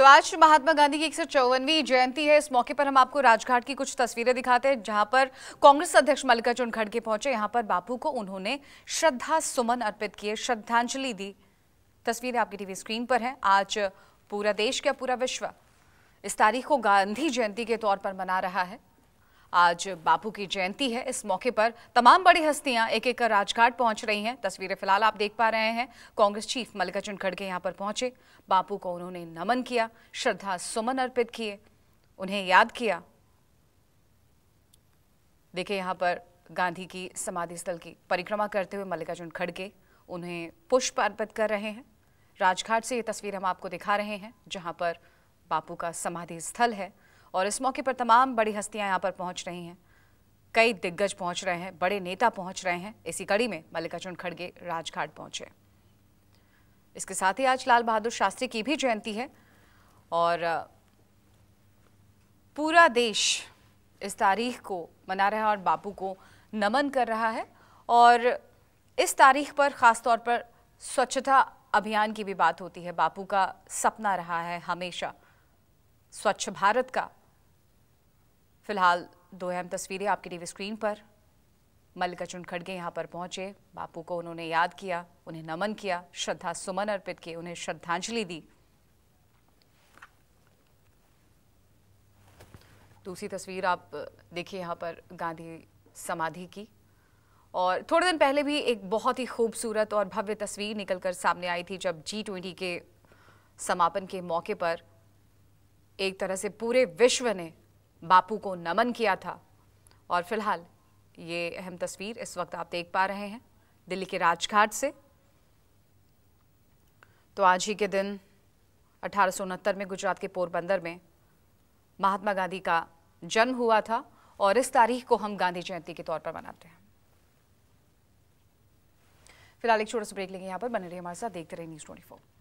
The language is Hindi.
तो आज महात्मा गांधी की एक जयंती है इस मौके पर हम आपको राजघाट की कुछ तस्वीरें दिखाते हैं जहां पर कांग्रेस अध्यक्ष मल्लिकार्जुन खड़गे पहुंचे यहां पर बापू को उन्होंने श्रद्धा सुमन अर्पित किए श्रद्धांजलि दी तस्वीरें आपकी टीवी स्क्रीन पर हैं आज पूरा देश क्या पूरा विश्व इस तारीख को गांधी जयंती के तौर पर मना रहा है आज बापू की जयंती है इस मौके पर तमाम बड़ी हस्तियां एक एक कर राजघाट पहुंच रही हैं तस्वीरें फिलहाल आप देख पा रहे हैं कांग्रेस चीफ मल्लिकार्जुन खड़गे यहां पर पहुंचे बापू को उन्होंने नमन किया श्रद्धा सुमन अर्पित किए उन्हें याद किया देखिए यहाँ पर गांधी की समाधि स्थल की परिक्रमा करते हुए मल्लिकार्जुन खड़गे उन्हें पुष्प अर्पित कर रहे हैं राजघाट से ये तस्वीर हम आपको दिखा रहे हैं जहां पर बापू का समाधि स्थल है और इस मौके पर तमाम बड़ी हस्तियां यहाँ पर पहुँच रही हैं कई दिग्गज पहुँच रहे हैं बड़े नेता पहुँच रहे हैं इसी कड़ी में मल्लिकार्जुन खड़गे राजघाट पहुँचे इसके साथ ही आज लाल बहादुर शास्त्री की भी जयंती है और पूरा देश इस तारीख को मना रहा है और बापू को नमन कर रहा है और इस तारीख पर खासतौर पर स्वच्छता अभियान की भी बात होती है बापू का सपना रहा है हमेशा स्वच्छ भारत का फिलहाल दो अहम तस्वीरें आपकी टीवी स्क्रीन पर मल्लिकार्जुन खड़गे यहाँ पर पहुंचे बापू को उन्होंने याद किया उन्हें नमन किया श्रद्धा सुमन अर्पित किए उन्हें श्रद्धांजलि दी दूसरी तस्वीर आप देखिए यहाँ पर गांधी समाधि की और थोड़े दिन पहले भी एक बहुत ही खूबसूरत और भव्य तस्वीर निकलकर सामने आई थी जब जी ट्वेंटी के समापन के मौके पर एक तरह से पूरे विश्व ने बापू को नमन किया था और फिलहाल ये अहम तस्वीर इस वक्त आप देख पा रहे हैं दिल्ली के राजघाट से तो आज ही के दिन अठारह में गुजरात के पोरबंदर में महात्मा गांधी का जन्म हुआ था और इस तारीख को हम गांधी जयंती के तौर पर मनाते हैं फिलहाल एक छोटा सा ब्रेक लेंगे यहाँ पर बने रही हमारे साथ देखते रहे न्यूज़ ट्वेंटी